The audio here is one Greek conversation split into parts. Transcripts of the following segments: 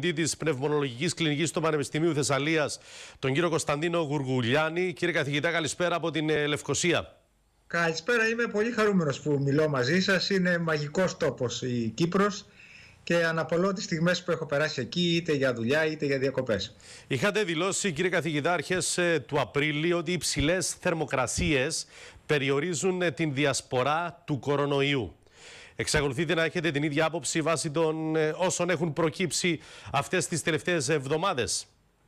τη Πνευμονολογικής Κλινικής του Πανεπιστημίου Θεσσαλίας, τον κύριο Κωνσταντίνο Γουργουλιάνη. Κύριε Καθηγητά, καλησπέρα από την ε, Λευκοσία. Καλησπέρα, είμαι πολύ χαρούμενος που μιλώ μαζί σας. Είναι μαγικός τόπος η Κύπρος και αναπολώ τις στιγμές που έχω περάσει εκεί, είτε για δουλειά είτε για διακοπές. Είχατε δηλώσει, κύριε Καθηγητά, αρχές ε, του Απρίλη ότι οι υψηλές θερμοκρασίες περιορίζουν ε, την διασπορά του κορονοϊού. Εξακολουθείτε να έχετε την ίδια άποψη βάσει των ε, όσων έχουν προκύψει αυτές τις τελευταίες εβδομάδες.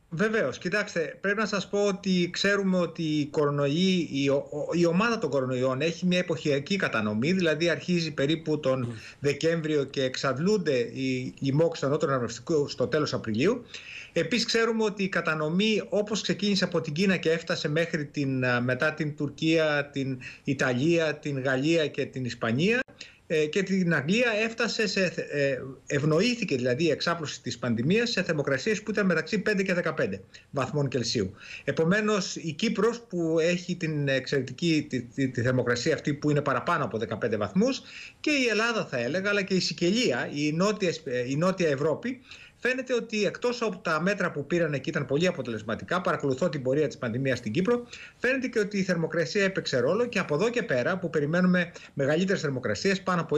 Βεβαίως. Κοιτάξτε, πρέπει να σας πω ότι ξέρουμε ότι η, κορονοϊ, η, η ομάδα των κορονοϊών έχει μια εποχιακή κατανομή, δηλαδή αρχίζει περίπου τον Δεκέμβριο και εξαντλούνται οι, οι των των αναπνευστικού στο τέλος Απριλίου. Επίσης ξέρουμε ότι η κατανομή όπως ξεκίνησε από την Κίνα και έφτασε μέχρι την, μετά την Τουρκία, την Ιταλία, την Γαλλία και την Ισπανία ε, και την Αγγλία έφτασε σε, ε, ευνοήθηκε δηλαδή η εξάπλωση της πανδημίας σε θερμοκρασίες που ήταν μεταξύ 5 και 15 βαθμών Κελσίου. Επομένως η Κύπρος που έχει την εξαιρετική τη, τη, θερμοκρασία αυτή που είναι παραπάνω από 15 βαθμούς και η Ελλάδα θα έλεγα αλλά και η Σικελία, η νότια, ε, η νότια Ευρώπη φαίνεται ότι εκτός από τα μέτρα που πήραν εκεί, ήταν πολύ αποτελεσματικά, παρακολουθώ την πορεία της πανδημίας στην Κύπρο, φαίνεται και ότι η θερμοκρασία έπαιξε ρόλο και από εδώ και πέρα, που περιμένουμε μεγαλύτερες θερμοκρασίες, πάνω από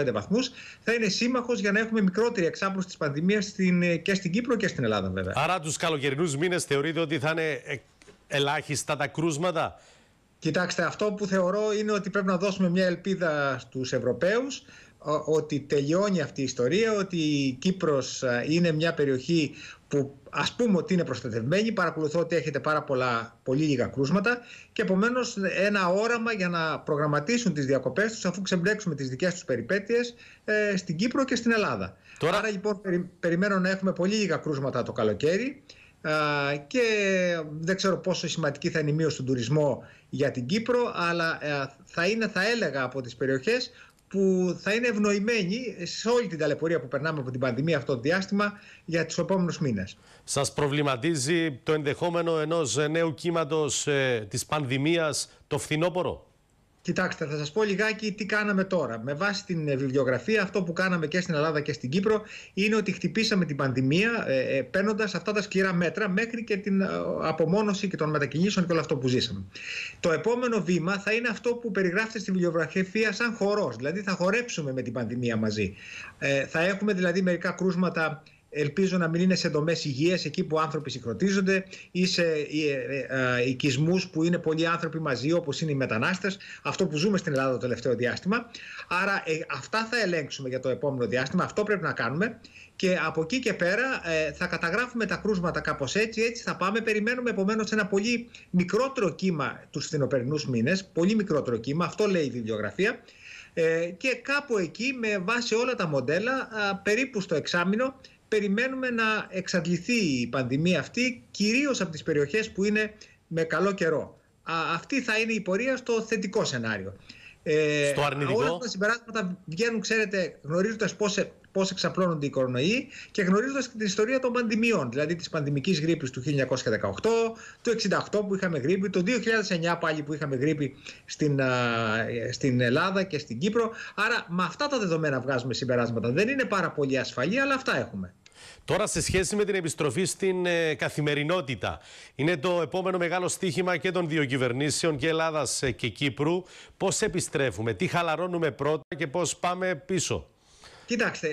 20-25 βαθμούς, θα είναι σύμμαχος για να έχουμε μικρότερη εξάπλωση της πανδημίας και στην Κύπρο και στην Ελλάδα, βέβαια. Άρα, τους καλοκαιρινούς μήνες θεωρείτε ότι θα είναι ε, ελάχιστα τα κρούσματα. Κοιτάξτε, αυτό που θεωρώ είναι ότι πρέπει να δώσουμε μια ελπίδα στους Ευρωπαίους ότι τελειώνει αυτή η ιστορία, ότι η Κύπρος είναι μια περιοχή που ας πούμε ότι είναι προστατευμένη, παρακολουθώ ότι έχετε πάρα πολλά, πολύ λίγα κρούσματα και επομένως ένα όραμα για να προγραμματίσουν τις διακοπές τους αφού ξεμπλέξουμε τις δικές τους περιπέτειες ε, στην Κύπρο και στην Ελλάδα. Τώρα... Άρα λοιπόν περιμένω να έχουμε πολύ λίγα κρούσματα το καλοκαίρι και δεν ξέρω πόσο σημαντική θα είναι η μείωση του τουρισμού για την Κύπρο αλλά ε, θα είναι θα έλεγα από τις περιοχές που θα είναι ευνοημένοι σε όλη την ταλαιπωρία που περνάμε από την πανδημία αυτό το διάστημα για τους επόμενους μήνες. Σας προβληματίζει το ενδεχόμενο ενός νέου κύματος ε, της πανδημίας το φθινόπωρο. Κοιτάξτε, θα σας πω λιγάκι τι κάναμε τώρα. Με βάση την ε, βιβλιογραφία, αυτό που κάναμε και στην Ελλάδα και στην Κύπρο είναι ότι χτυπήσαμε την πανδημία ε, ε, παίρνοντας αυτά τα σκληρά μέτρα μέχρι και την απομόνωση και των μετακινήσεων και όλο αυτό που ζήσαμε. Το επόμενο βήμα θα είναι αυτό που περιγράφεται στη βιβλιογραφία σαν χορός. Δηλαδή θα χορέψουμε με την πανδημία μαζί. θα έχουμε δηλαδή μερικά κρούσματα Ελπίζω να μην είναι σε δομές υγείας εκεί που άνθρωποι συγχρονίζονται ή σε ε, ε, ε, οικισμούς που είναι πολλοί άνθρωποι μαζί, όπως είναι οι μετανάστες, αυτό που ζούμε στην Ελλάδα το τελευταίο διάστημα. Άρα, αυτά θα ελέγξουμε για το επόμενο διάστημα. Αυτό πρέπει να κάνουμε. Και από εκεί και πέρα θα καταγράφουμε τα κρούσματα κάπως έτσι. Έτσι θα πάμε. Περιμένουμε επομένως ένα πολύ μικρότερο κύμα τους φθινοπερινούς μήνες. Πολύ μικρότερο κύμα. Αυτό λέει η βιβλιογραφία. και κάπου εκεί με βάση όλα τα μοντέλα περίπου στο εξάμεινο περιμένουμε να εξαντληθεί η πανδημία αυτή κυρίως από τις περιοχές που είναι με καλό καιρό. αυτή θα είναι η πορεία στο θετικό σενάριο. Ε, στο αρνητικό. Όλα τα συμπεράσματα βγαίνουν, ξέρετε, γνωρίζοντας πώς εξαπλώνονται οι κορονοϊοί και γνωρίζοντας την ιστορία των πανδημιών, δηλαδή της πανδημικής γρήπης του 1918, του 1968 που είχαμε γρήπη, το 2009 πάλι που είχαμε γρήπη στην, στην Ελλάδα και στην Κύπρο. Άρα με αυτά τα δεδομένα βγάζουμε συμπεράσματα. Δεν είναι πάρα πολύ ασφαλή, αλλά αυτά έχουμε. Τώρα σε σχέση με την επιστροφή στην ε, καθημερινότητα. Είναι το επόμενο μεγάλο στίχημα και των δύο κυβερνήσεων και Ελλάδας ε, και Κύπρου. Πώς επιστρέφουμε, τι χαλαρώνουμε πρώτα και πώς πάμε πίσω. Κοιτάξτε, ε,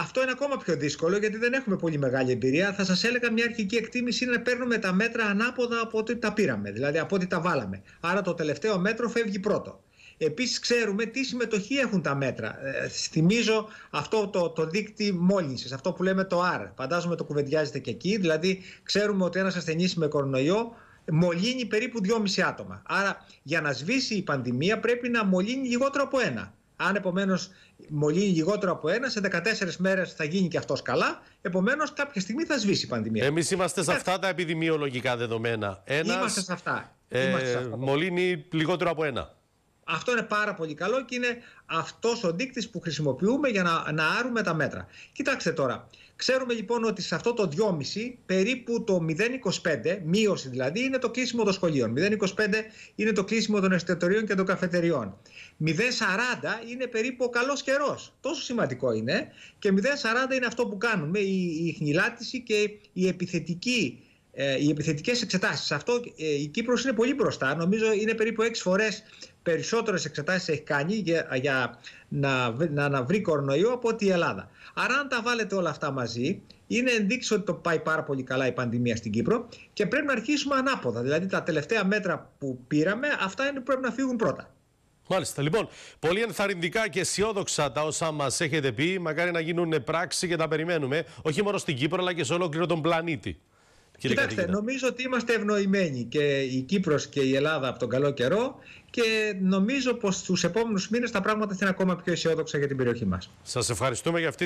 αυτό είναι ακόμα πιο δύσκολο γιατί δεν έχουμε πολύ μεγάλη εμπειρία. Θα σας έλεγα μια αρχική εκτίμηση είναι να παίρνουμε τα μέτρα ανάποδα από ό,τι τα πήραμε, δηλαδή από ό,τι τα βάλαμε. Άρα το τελευταίο μέτρο φεύγει πρώτο. Επίσης ξέρουμε τι συμμετοχή έχουν τα μέτρα. Ε, θυμίζω αυτό το, το δίκτυ μόλυνσης, αυτό που λέμε το R. Φαντάζομαι το κουβεντιάζετε και εκεί. Δηλαδή ξέρουμε ότι ένας ασθενής με κορονοϊό μολύνει περίπου 2,5 άτομα. Άρα για να σβήσει η πανδημία πρέπει να μολύνει λιγότερο από ένα. Αν επομένως μολύνει λιγότερο από ένα, σε 14 μέρες θα γίνει και αυτός καλά. Επομένως, κάποια στιγμή θα σβήσει η πανδημία. Εμείς είμαστε σε αυτά τα επιδημιολογικά δεδομένα. Ένας, είμαστε σε αυτά. Ε, είμαστε σε αυτά. Ναι. Μολύνει λιγότερο από ένα. Αυτό είναι πάρα πολύ καλό και είναι αυτός ο δείκτης που χρησιμοποιούμε για να, να άρουμε τα μέτρα. Κοιτάξτε τώρα. Ξέρουμε λοιπόν ότι σε αυτό το 2,5 περίπου το 0,25, μείωση δηλαδή, είναι το κλείσιμο των σχολείων. 0,25 είναι το κλείσιμο των εστιατορίων και των καφετεριών. 0,40 είναι περίπου ο καλός καιρός. Τόσο σημαντικό είναι. Και 0,40 είναι αυτό που κάνουμε, η, η χνηλάτιση και η επιθετική ε, οι επιθετικές εξετάσεις. Αυτό ε, η Κύπρος είναι πολύ μπροστά. Νομίζω είναι περίπου έξι φορές περισσότερες εξετάσεις έχει κάνει για, να, να, να βρει κορονοϊό από ότι η Ελλάδα. Άρα αν τα βάλετε όλα αυτά μαζί είναι ενδείξεις ότι το πάει πάρα πολύ καλά η πανδημία στην Κύπρο και πρέπει να αρχίσουμε ανάποδα. Δηλαδή τα τελευταία μέτρα που πήραμε αυτά είναι που πρέπει να φύγουν πρώτα. Μάλιστα. Λοιπόν, πολύ ενθαρρυντικά και αισιόδοξα τα όσα μας έχετε πει. Μακάρι να γίνουν πράξη και τα περιμένουμε. Όχι μόνο στην Κύπρο, αλλά και σε ολόκληρο τον πλανήτη. Κύριε Κοιτάξτε, νομίζω ότι είμαστε ευνοημένοι και η Κύπρος και η Ελλάδα από τον καλό καιρό και νομίζω πως στους επόμενους μήνες τα πράγματα θα είναι ακόμα πιο αισιόδοξα για την περιοχή μας. Σας ευχαριστούμε για αυτή